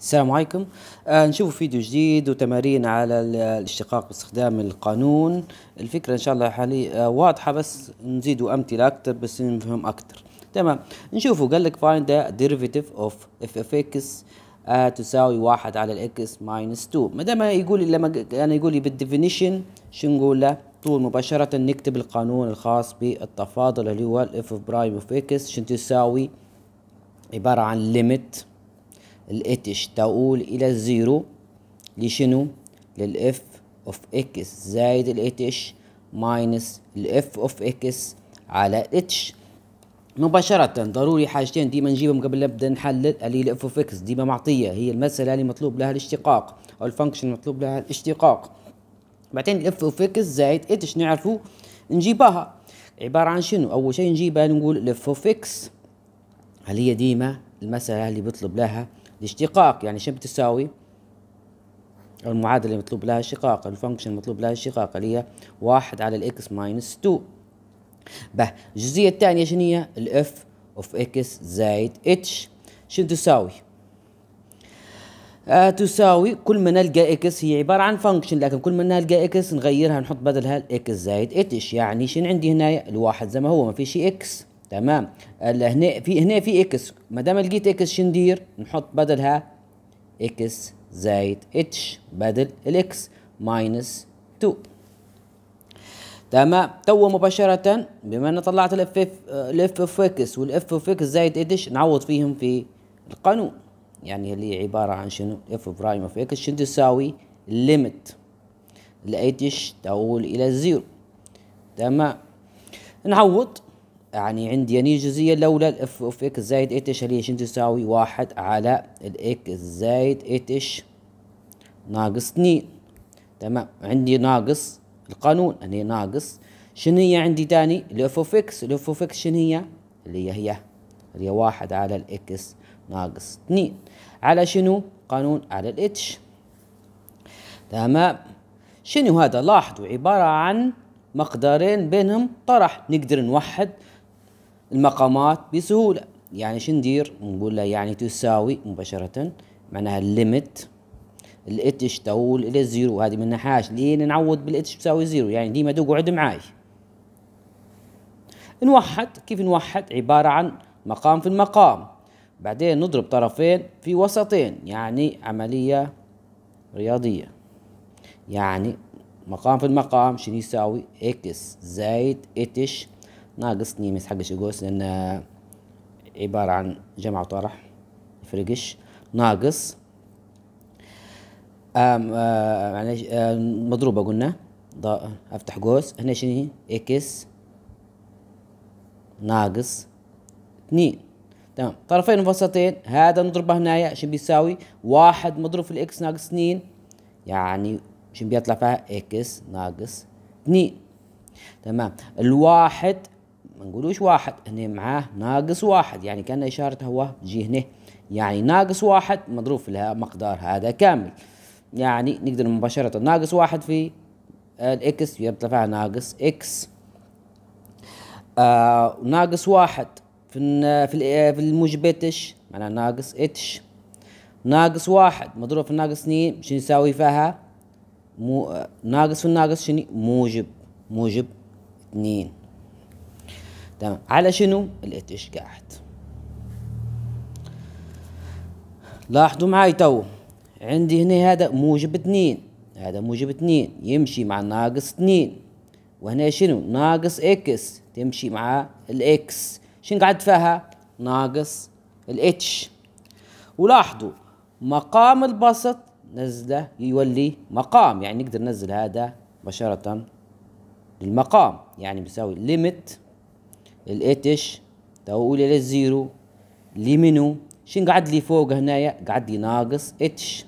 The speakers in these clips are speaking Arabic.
السلام عليكم آه نشوف فيديو جديد وتمارين على الاشتقاق باستخدام القانون الفكرة ان شاء الله حالي آه واضحة بس نزيدوا امثلة اكتر بس نفهم اكتر تمام نشوفوا قال لك find the derivative of f of x آه تساوي واحد على الاكس ماينس 2 ما دام يقول لما انا يعني يقول لي بالديفينيشن شو نقول له طول مباشرة نكتب القانون الخاص بالتفاضل اللي هو الاف برايم اوف اكس شن تساوي عبارة عن ليميت الاتش تقول الى الزيرو لشنو للاف اوف اكس زائد الاتش ماينس الاف اوف اكس على اتش مباشرة ضروري حاجتين ديما نجيبهم قبل نبدا نحلل اللي الاف اوف اكس ديما معطية هي المسألة اللي مطلوب لها الاشتقاق او الفانكشن مطلوب لها الاشتقاق بعدين الاف اوف اكس زائد اتش نعرفو نجيبها عبارة عن شنو اول شيء نجيبها نقول الاف اوف اكس هل هي ديما المسألة اللي بطلب لها الاشتقاق يعني شو بتساوي المعادلة المطلوب لها الشقاق الفانكشن المطلوب لها الشقاق اللي هي واحد على الاكس ماينس 2 به الجزئية الثانية شنو هي الاف اوف اكس زائد اتش شنو تساوي آه تساوي كل ما نلقى اكس هي عبارة عن فانكشن لكن كل ما نلقى اكس نغيرها نحط بدلها الاكس زائد اتش يعني شنو عندي هنا الواحد زي ما هو ما في شيء اكس تمام هنا في هنا في اكس ما دام لقيت اكس شندير نحط بدلها اكس زائد اتش بدل الاكس ماينس 2 تمام تو مباشرة بما ان طلعت الاف اف الاف اف اكس والاف اف اكس زائد اتش نعوض فيهم في القانون يعني اللي عبارة عن شنو اف برايم اوف اكس شنو تساوي ليميت الاتش تؤول الى الزيرو تمام نعوض يعني عندي يعني جزئية لولا الاف اوف اكس زائد اتش اللي هي شنو تساوي واحد على الاكس زائد اتش ناقص اتنين تمام عندي ناقص القانون هي يعني ناقص شنو هي عندي تاني الاف اوف اكس الاف اوف اكس شنو هي اللي هي هي اللي هي واحد على الاكس ناقص اتنين على شنو قانون على الاتش تمام شنو هذا لاحظوا عبارة عن مقدارين بينهم طرح نقدر نوحد المقامات بسهوله يعني شو ندير نقول له يعني تساوي مباشره معناها الليمت الاتش تول الى الزيرو هذه من نحاش لين نعوض بالاتش تساوي زيرو يعني ديما دوق وعد معاي نوحد كيف نوحد عباره عن مقام في المقام بعدين نضرب طرفين في وسطين يعني عمليه رياضيه يعني مقام في المقام شنو يساوي اكس زائد اتش ناقصني ما حق يقوس لان عبارة عن جمع وطرح يفرقش ناقص آم آه، معلش آه، مضروبة قلنا افتح قوس هنا شنو اكس ناقص اثنين تمام طرفين وسطين هذا نضربه هنايا شنو بيساوي واحد مضروب في الاكس ناقص اثنين يعني شو بيطلع فيها اكس ناقص اثنين تمام الواحد ما نقولوش واحد هنا معاه ناقص واحد يعني كان إشارة هو جي هنا يعني ناقص واحد مضروب في مقدار هذا كامل يعني نقدر مباشرة ناقص واحد في الإكس يرتفع ناقص إكس آه ناقص واحد في في الموجب اتش معناها ناقص اتش ناقص واحد مضروب في ناقص اثنين شنو يساوي فيها مو ناقص في الناقص شنو موجب موجب اثنين تمام على شنو قاعد لاحظوا معاي تو عندي هنا هذا موجب اتنين هذا موجب اتنين يمشي مع ناقص اتنين وهنا شنو ناقص اكس تمشي مع الاكس شنو قاعد فيها ناقص الاتش ولاحظوا مقام البسط نزله يولي مقام يعني نقدر ننزل هذا مباشرة للمقام يعني بيساوي ليميت الاتش تو قولي ليه زيرو ليه منو شين قعد لي فوق هنايا قعد لي ناقص اتش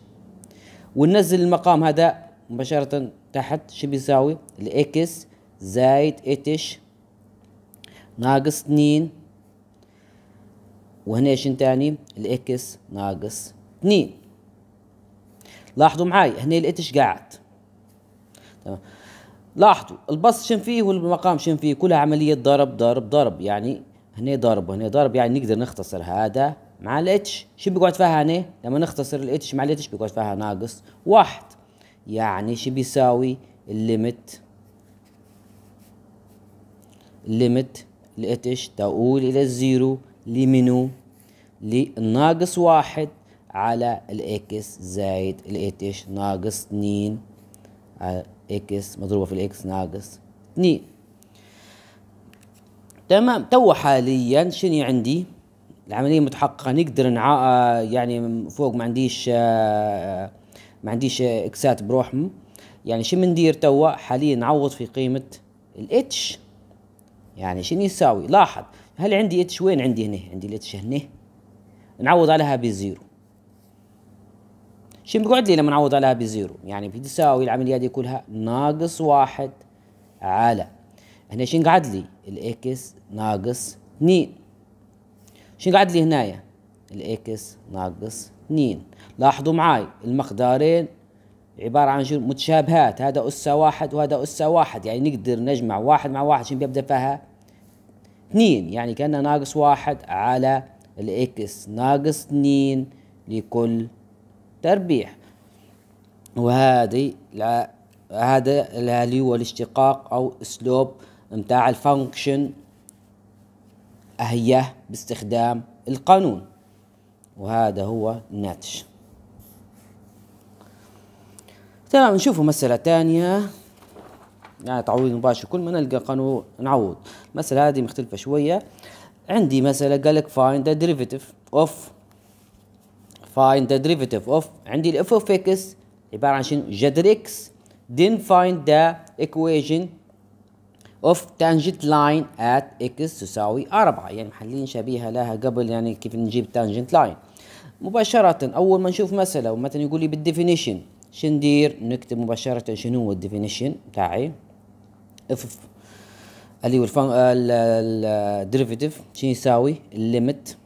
وننزل المقام هذا مباشرة تحت شو بيساوي الاكس زايد اتش ناقص اتنين وهنا شين تاني الاكس ناقص اتنين لاحظوا معاي هنا الاتش قاعد تمام لاحظوا البسط شن فيه والمقام شن فيه كلها عملية ضرب ضرب ضرب يعني هنا ضرب وهنا ضرب يعني نقدر نختصر هذا مع الاتش شو بيقعد فيها هنا لما نختصر الاتش مع الاتش بيقعد فيها ناقص واحد يعني شو بيساوي الليمت الليمت الاتش تؤول الى الزيرو لمنو لناقص واحد على الاكس زائد الاتش ناقص اثنين اكس مضروبه في الاكس ناقص 2 تمام تو حاليا شنو عندي العمليه متحققه نقدر نع يعني فوق ما عنديش ما عنديش اكسات بروحهم يعني شنو بندير توا حاليا نعوض في قيمه الاتش يعني شنو يساوي لاحظ هل عندي اتش وين عندي هنا عندي الاتش هنا نعوض عليها بزيرو شو بيقعد لي لما نعوض عليها بزيرو يعني بتساوي العملية دي كلها ناقص واحد على هنا شو قعد لي الاكس ناقص 2 شو قعد لي هنايا الاكس ناقص 2 لاحظوا معاي المقدارين عبارة عن شنو متشابهات هذا أسة واحد وهذا أسة واحد يعني نقدر نجمع واحد مع واحد شو بيبدأ فيها اثنين يعني كأنه ناقص واحد على الإكس ناقص اثنين لكل تربيح وهذه لا هذا اللي هو الاشتقاق او اسلوب متاع الفانكشن اهيه باستخدام القانون وهذا هو الناتج تمام نشوفوا مسألة تانية يعني تعويض مباشر كل ما نلقى قانون نعوض المسألة هذه مختلفة شوية عندي مسألة قالك find the derivative of find the derivative of عندي الاف اوف اكس عباره عن شنو جذر اكس then find the equation of tangent line at x تساوي 4 يعني محلين شبيهة لها قبل يعني كيف نجيب tangent line مباشرة أول ما نشوف مسألة ومثلا يقول لي بالديفينيشن ندير نكتب مباشرة شنو هو الديفينيشن تاعي اف اللي هو الديريفيتيف شنو يساوي الليمت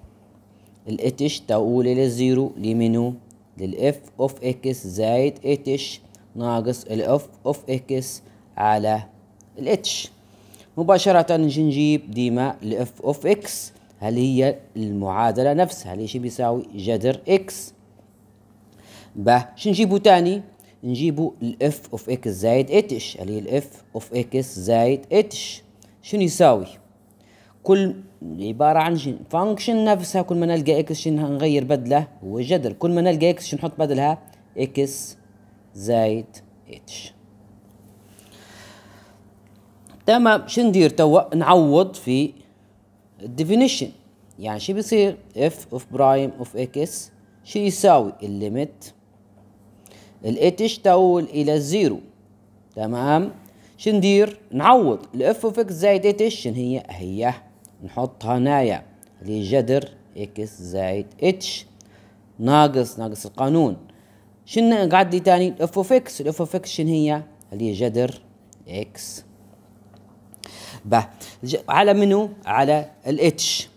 الاتش تقول للزيرو لمنو للاف اوف اكس زائد اتش ناقص الاف اوف اكس على الاتش مباشرة نجي نجيب ديما الاف اوف اكس هل هي المعادلة نفسها شي بيساوي جذر اكس باه شو نجيبو تاني نجيبو الاف اوف اكس زائد اتش اللي هي الاف اوف اكس زائد اتش شنو يساوي كل عبارة عن فانكشن نفسها كل ما نلقى اكس هنغير بدله هو جدر كل ما نلقى اكس نحط بدلها اكس زائد اتش تمام ندير توا نعوض في الديفينيشن يعني شو بيصير اف اوف برايم اوف اكس شو يساوي الليمت الاتش تول الى الزيرو تمام شندير نعوض الاف اوف اكس زائد اتش هي هي نحط هنايا لجدر اكس زائد اتش ناقص ناقص القانون شن قاعد لي تاني الاف اوف اكس الاف اوف اكس شن هي اللي جذر اكس به على منو على الاتش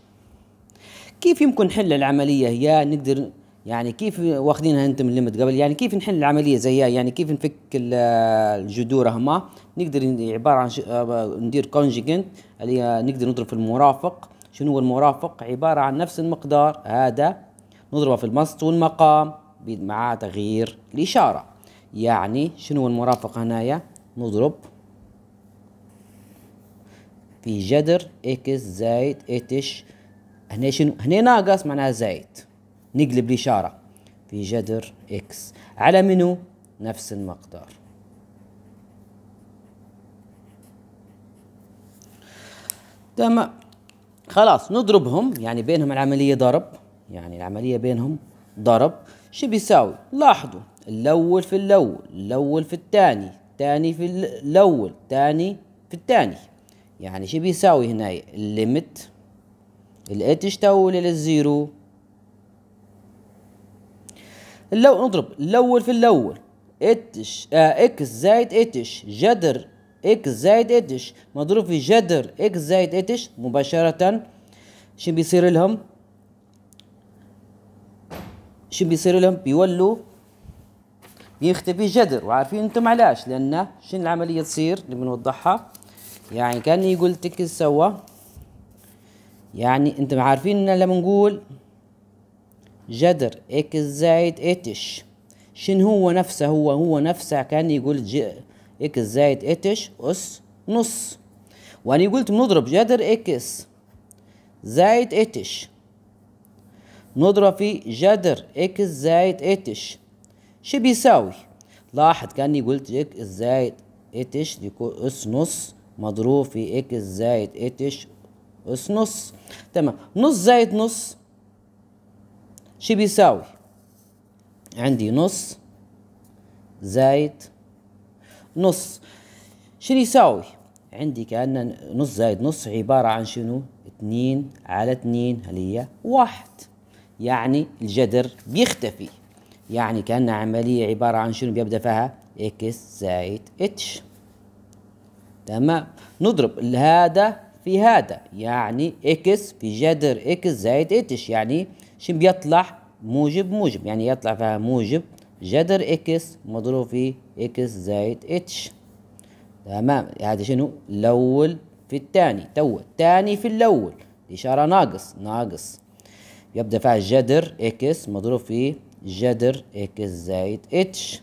كيف يمكن نحل العملية هي نقدر يعني كيف انت انتم الليمت قبل يعني كيف نحل العمليه زيها يعني كيف نفك الجذور هما نقدر عباره عن آه، ندير كونجيجنت اللي هي نقدر نضرب في المرافق شنو هو المرافق عباره عن نفس المقدار هذا نضربه في المسط والمقام مع تغيير الاشاره يعني شنو هو المرافق هنايا نضرب في جذر اكس زائد اتش هنا شنو هنا ناقص معناها زائد نقلب الإشارة في جذر إكس على منو نفس المقدار تمام خلاص نضربهم يعني بينهم العملية ضرب يعني العملية بينهم ضرب شو بيساوي لاحظوا الأول في الأول الأول في الثاني الثاني في الأول الثاني في الثاني يعني شو بيساوي هنا الليمت الاتش تحول للزيرو اللو نضرب الاول في الاول اتش آه، اكس زائد اتش جذر اكس زائد اتش مضروب في جذر اكس زائد اتش مباشرة شو بيصير لهم شو بيصير لهم بيولوا بيختفي جذر وعارفين انتم علاش لان شنو العملية تصير اللي بنوضحها يعني كاني قلت لك سوا يعني انتم عارفين ان لما نقول جدر اكس زائد اتش شن هو نفسه هو هو نفسه كان يقول ج اكس زائد اتش اس نص وأنا قلت بنضرب جدر اكس زائد اتش نضرب في جدر اكس زائد اتش شو بيساوي لاحظ كاني قلت اكس زائد اتش اس نص مضروب في اكس زائد اتش اس نص تمام نص زائد نص شو بيساوي عندي نص زايد نص شنو يساوي عندي كأن نص زايد نص عبارة عن شنو اتنين على اتنين اللي هي واحد يعني الجذر بيختفي يعني كأن عملية عبارة عن شنو بيبدأ فيها اكس زايد اتش تمام نضرب هذا في هذا يعني اكس في جذر اكس زايد اتش يعني شنو بيطلع موجب موجب يعني يطلع فيها موجب جذر اكس مضروب في اكس زائد اتش تمام هذا شنو الاول في الثاني تو الثاني في الاول اشاره ناقص ناقص يبدا فيها جذر اكس مضروب في جذر اكس زائد اتش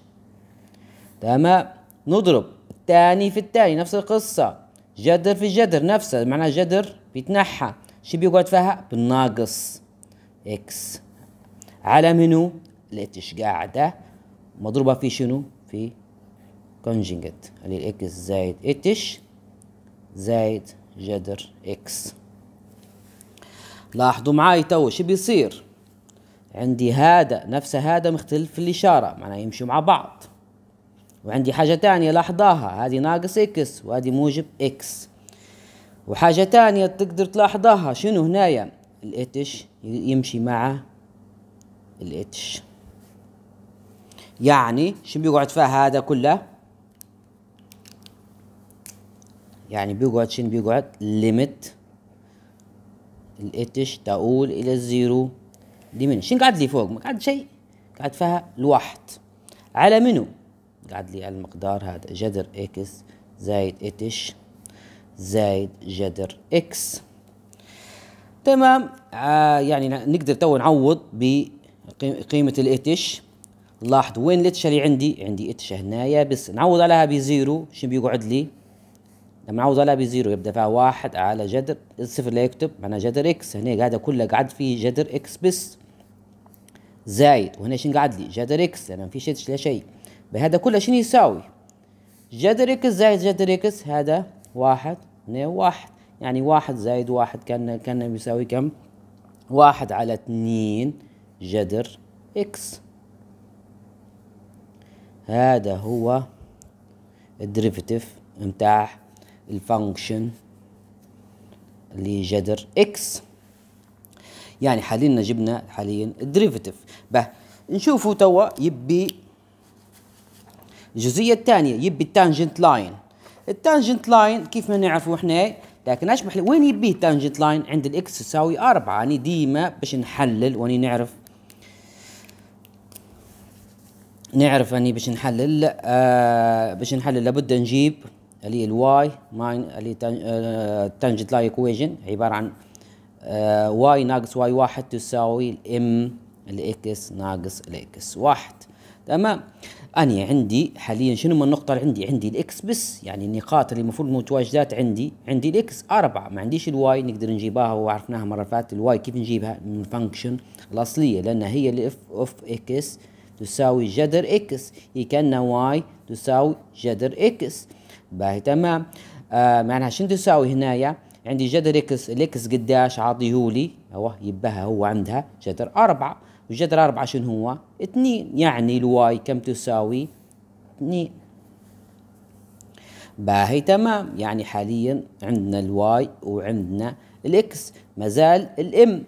تمام نضرب الثاني في الثاني نفس القصه جذر في جذر نفسه معناها جذر بيتنحى شو بيقعد فيها بالناقص اكس على منو الاتش ده مضروبه في شنو في كونجنجت اللي الاكس زائد اتش زائد جذر اكس لاحظوا معاي تو شو بيصير عندي هذا نفس هذا مختلف في الإشارة معناه يمشوا مع بعض وعندي حاجة تانية لاحظاها هذه ناقص إكس وهذه موجب إكس وحاجة تانية تقدر تلاحظاها شنو هنايا الاتش يمشي مع الاتش يعني شو بيقعد فيها هذا كله يعني بيقعد شنو بيقعد ليميت الاتش تقول الى الزيرو دي من شنو قعد لي فوق ما قعد شيء قعد فيها الواحد على منو قعد لي على المقدار هذا جذر اكس زايد اتش زايد جذر اكس تمام آه يعني نقدر تو نعوض بقيمه الاتش لاحظ وين الاتش اللي عندي عندي اتش هنايا بس نعوض عليها بزيرو شو بيقعد لي لما نعوض عليها بزيرو يبدا فيها واحد على جذر الصفر لا يكتب معناها جذر اكس هنا هذا كله قعد فيه جذر اكس بس زايد وهنا شنو قعد لي جذر اكس لان ما فيش اتش لا شيء بهذا كله شنو يساوي جذر اكس زائد جذر اكس هذا واحد هنا واحد يعني واحد زائد واحد كان كان بيساوي كم واحد على اتنين جذر اكس هذا هو الدريفتيف متاع الفانكشن اللي جذر اكس يعني حاليا جبنا حاليا الدريفتيف به نشوفوا توا يبي الجزئيه الثانيه يبي التانجنت لاين التانجنت لاين كيف ما نعرفوا احنا لكن اش محل وين يبيه تانجنت لاين عند الاكس تساوي 4 يعني ديما باش نحلل واني نعرف نعرف اني باش نحلل آه باش نحلل لابد نجيب اللي الواي ماين اللي آه، تانجنت لاين ايكويجن عباره عن آه ناقص واي واحد تساوي الام الاكس ناقص الاكس واحد تمام أنا عندي حاليا شنو من النقطة اللي عندي عندي الإكس بس يعني النقاط اللي المفروض متواجدات عندي عندي الإكس أربعة ما عنديش الواي نقدر نجيبها وعرفناها مرة فاتت الواي كيف نجيبها من الفانكشن الأصلية لأن هي الإف أوف إكس تساوي جذر إكس كأن واي تساوي جذر إكس باهي تمام آه معناها شنو تساوي هنايا عندي جذر إكس الإكس قداش عاطيهولي هو يبها هو عندها جذر أربعة وجذر أربعة شنو هو؟ اثنين يعني الواي كم تساوي؟ اثنين باهي تمام يعني حاليا عندنا الواي وعندنا الاكس مازال الام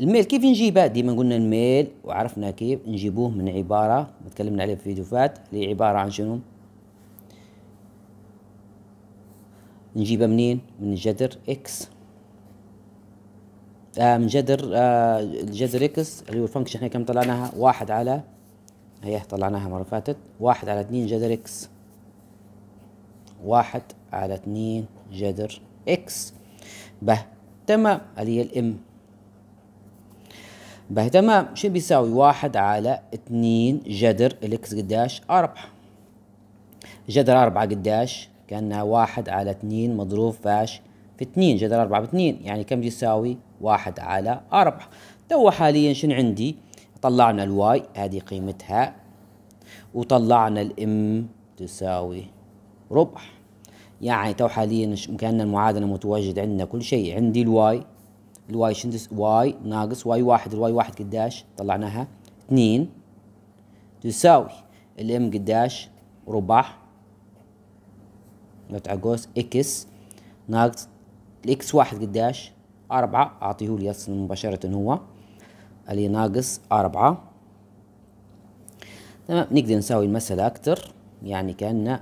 الميل كيف نجيبها ديما قلنا الميل وعرفنا كيف نجيبوه من عباره تكلمنا عليه في فيديو فات اللي عباره عن شنو نجيبها منين من جذر اكس آه، من جذر آه، الجذر اكس اللي هو الفانكشن احنا كم طلعناها واحد على هي طلعناها مرة فاتت واحد على اثنين جذر اكس واحد على اثنين جذر اكس به تمام اللي هي الام به تمام شو بيساوي واحد على اثنين جذر الاكس قداش اربعة جذر اربعة قداش كأنها واحد على اثنين مضروب فاش في اثنين جذر اربعة باثنين يعني كم بيساوي واحد على أربعة تو حاليا شنو عندي طلعنا الواي هذه قيمتها وطلعنا الام تساوي ربع يعني تو حاليا كان المعادله متواجد عندنا كل شيء عندي الواي الواي شنو واي ناقص واي واحد الواي واحد قداش طلعناها اثنين تساوي الام قداش ربع قطع قوس اكس ناقص الاكس واحد قداش أربعة أعطيه لي مباشرة هو اللي ناقص أربعة تمام نقدر نساوي المسألة أكتر يعني كأن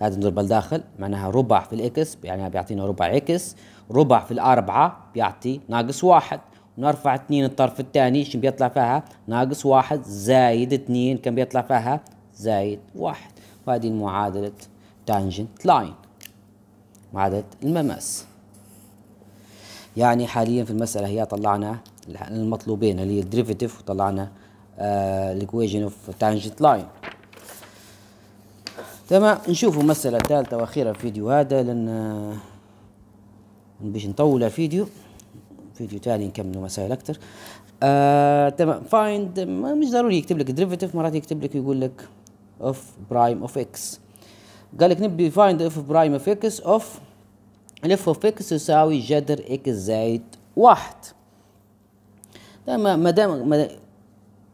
هذا نضرب لداخل معناها ربع في الإكس يعني بيعطينا ربع إكس ربع في الأربعة بيعطي ناقص واحد نرفع اتنين الطرف الثاني شو بيطلع فيها ناقص واحد زايد اتنين كم بيطلع فيها زايد واحد وهذه معادلة تانجنت لاين معادلة المماس يعني حاليا في المسألة هي طلعنا المطلوبين اللي هي الدريفيتيف وطلعنا الايكويشن اوف تانجنت لاين تمام نشوفوا مسألة ثالثة وأخيرة في الفيديو هذا لأن آه، باش نطول الفيديو فيديو ثاني نكملوا مسائل أكثر آه، تمام فايند مش ضروري يكتب لك ديريفيتيف مرات يكتب لك يقول لك اوف برايم اوف اكس قال لك نبي فايند اوف برايم اوف اكس اوف الف اوف اكس يساوي جذر اكس زائد واحد ما دام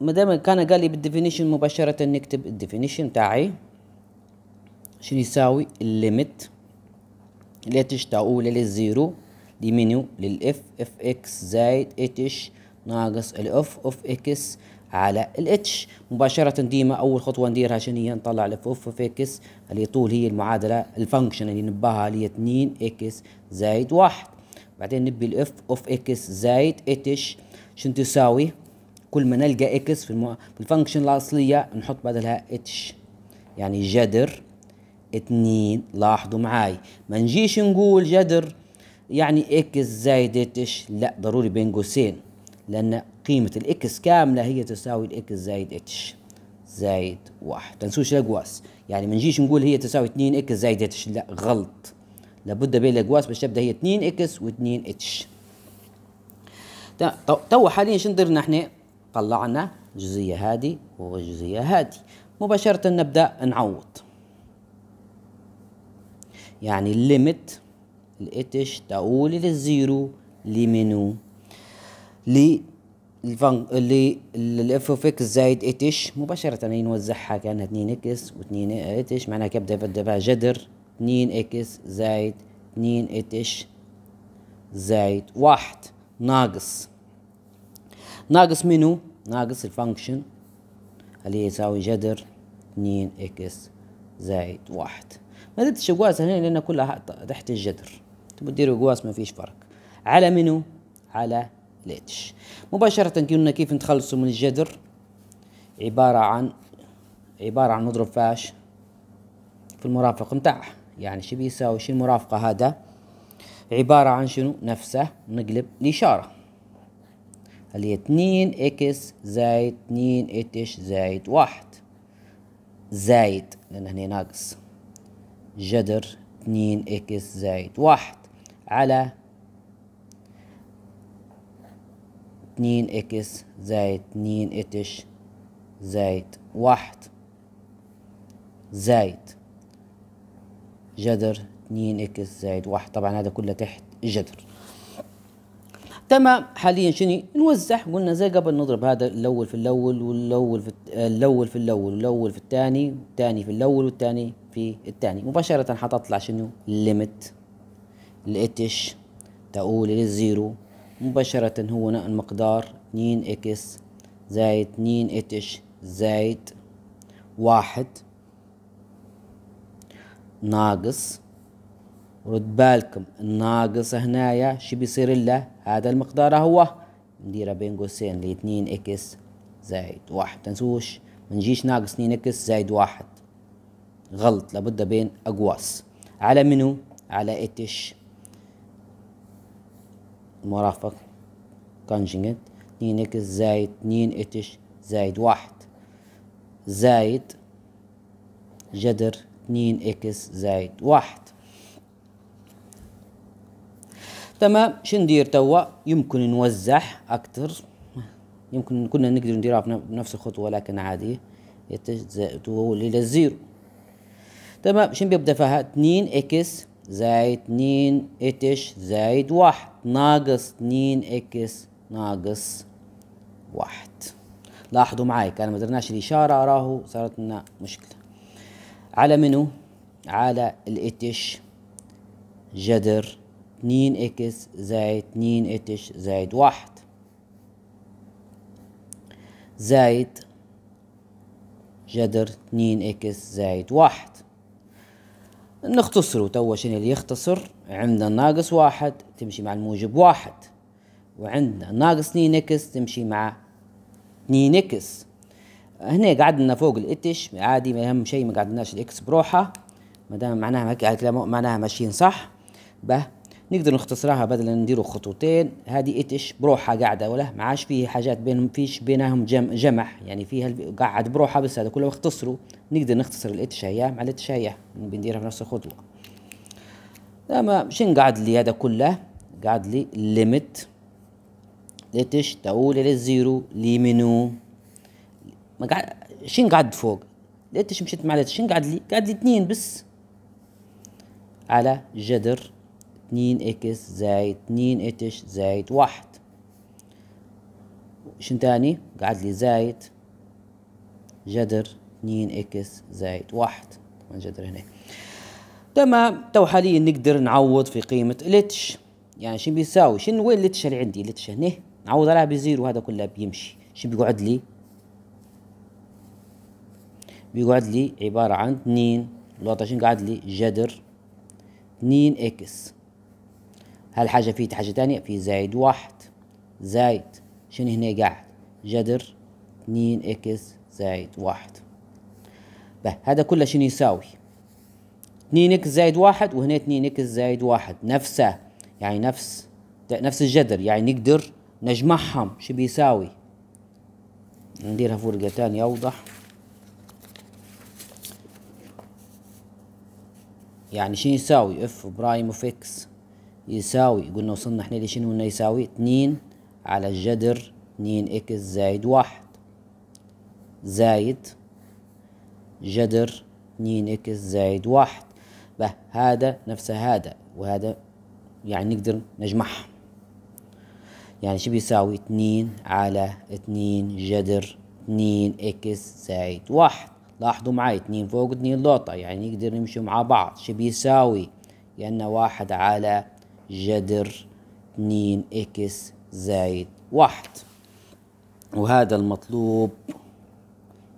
ما دام كان قال لي بالديفينيشن مباشرة نكتب الديفينيشن تاعي شنو يساوي الليمت اللي اتش تاول للزيرو دي للاف اف اكس زائد اتش ناقص الاف اوف اكس على الاتش مباشره ديما اول خطوه نديرها شنو هي نطلع الاف اوف اوف اكس اللي طول هي المعادله الفانكشن اللي نباها اللي هي 2 اكس زائد واحد بعدين نبي الاف اوف اكس زائد اتش شنو تساوي كل ما نلقى اكس في, المو... في الفانكشن الاصليه نحط بدلها اتش يعني جذر اتنين لاحظوا معاي ما نجيش نقول جذر يعني اكس زائد اتش لا ضروري بين قوسين لان قيمة الاكس كاملة هي تساوي الاكس زايد اتش زايد واحد تنسوش الاقواس يعني ما نجيش نقول هي تساوي 2 اكس زايد اتش لا غلط لابد بين الاقواس باش تبدا هي 2 اكس و2 اتش تو حاليا شنو درنا احنا طلعنا الجزئية هذه والجزئية هذه مباشرة نبدأ نعوض يعني الليمت الاتش تقول للزيرو الزيرو لمنو؟ ل الفن اللي الاف اوف اكس زايد اتش مباشرة نوزعها كانها اتنين اكس واتنين اتش معناها كيبدا يبدا بها جذر اتنين اكس زايد اتنين اتش زايد واحد ناقص ناقص منو ناقص الفانكشن اللي يساوي جدر اتنين اكس زايد واحد ما درتش اقواس هنا لان كلها تحت الجدر تبوا ديروا اقواس ما فيش فرق على منو على ليتش مباشرة قلنا كيف نتخلصوا من الجذر عبارة عن عبارة عن نضرب فاش في المرافق متاعها يعني شو بيساوي شو المرافقة هذا عبارة عن شنو نفسه نقلب الإشارة اللي هي اتنين اكس زايد اتنين اتش زايد واحد زايد لأن هنا ناقص جذر اتنين اكس زايد واحد على اتنين اكس زائد اتنين اتش زائد واحد زائد جذر اتنين اكس زائد واحد طبعا هذا كله تحت الجذر تمام حاليا شنو نوزع قلنا زي قبل نضرب هذا الاول في الاول والاول في الاول في الاول والاول في الثاني والثاني في الاول والثاني في الثاني مباشره حتطلع شنو ليميت الاتش تؤول للزيرو مباشرة نقل المقدار 2 اكس زائد 2 اتش زائد واحد ناقص رد بالكم الناقص هنايا شو بيصير له هذا المقدار هو نديرها بين قوسين اتنين اكس زائد واحد تنسوش ما نجيش ناقص اتنين اكس زائد واحد غلط لابد بين اقواس على منو على اتش مرافق كونجنت اتنين اكس زايد نين اتش زايد واحد زايد جدر اتنين اكس زايد واحد تمام شندير توا يمكن نوزع اكتر يمكن كنا نقدر نديرها بنفس الخطوه لكن عادي يتجزأ هو للزيرو تمام شنو بيبدا فيها 2 اكس زائد اتنين اتش زائد واحد ناقص اتنين اكس ناقص واحد لاحظوا معي كان ما درناش الإشارة راهو صارت لنا مشكلة على منو على الاتش جذر اتنين اكس زائد اتنين اتش زائد واحد زائد جذر اتنين اكس زائد واحد نختصر توا شنو اللي يختصر عندنا ناقص واحد تمشي مع الموجب واحد وعندنا ناقص 2 اكس تمشي مع 2 اكس هنا قعدنا فوق الاتش عادي ما اهم شيء ما قعدناش الاكس بروحه ما دام معناها معناها ماشيين صح به نقدر نختصرها بدل نديروا خطوتين هذه اتش بروحها قاعده ولا ما عادش فيه حاجات بينهم فيش بينهم جم جمع يعني فيها قاعد بروحها بس هذا كله اختصروا نقدر نختصر الاتش هي مع الاتش هي بنديرها في نفس الخطوه تمام شن قاعد لي هذا كله قاعد لي ليميت اتش تقول للزيرو الزيرو ليمينو ما قاعد شن قاعد فوق الاتش مشيت مع الاتش شن قاعد لي قاعد لي اثنين بس على جذر 2 اكس زائد 2 اتش زائد واحد شن تاني قعد لي زايد جذر 2 اكس زائد واحد طبعا جذر هنا تمام تو حاليا نقدر نعوض في قيمة الاتش يعني شن بيساوي شن وين الاتش اللي عندي الاتش هنا نعوض عليها بزيرو هذا كله بيمشي شن بيقعد لي بيقعد لي عبارة عن 2 الوضع شن قعد لي جذر 2 اكس هالحاجة في حاجة تانية في زايد واحد زايد شنو هنا قاعد جذر اتنين اكس زايد واحد به هذا كله شنو يساوي اتنين اكس زايد واحد وهنا اتنين اكس زايد واحد نفسه يعني نفس نفس الجذر يعني نقدر نجمعهم شو بيساوي نديرها في ورقة تانية أوضح يعني شنو يساوي اف برايم اوف اكس يساوي قلنا وصلنا احنا لشنو انه يساوي اتنين على الجدر اتنين اكس زايد واحد زايد جذر اتنين اكس زايد واحد به هذا نفس هذا وهذا يعني نقدر نجمعهم يعني شو بيساوي اتنين على اتنين جذر اتنين اكس زايد واحد لاحظوا معي اتنين فوق اتنين لوطة يعني يقدر يمشوا مع بعض شو بيساوي لأن واحد على جذر 2 اكس زائد واحد وهذا المطلوب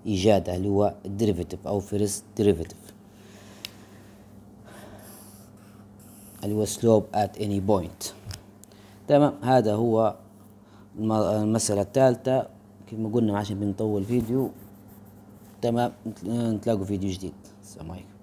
ايجاده اللي هو الديريفيتيف او فيرست ديريفيتيف اللي هو سلوب ات اني بوينت تمام هذا هو المسألة الثالثة كما قلنا عشان بنطول فيديو تمام نتلاقوا فيديو جديد السلام عليكم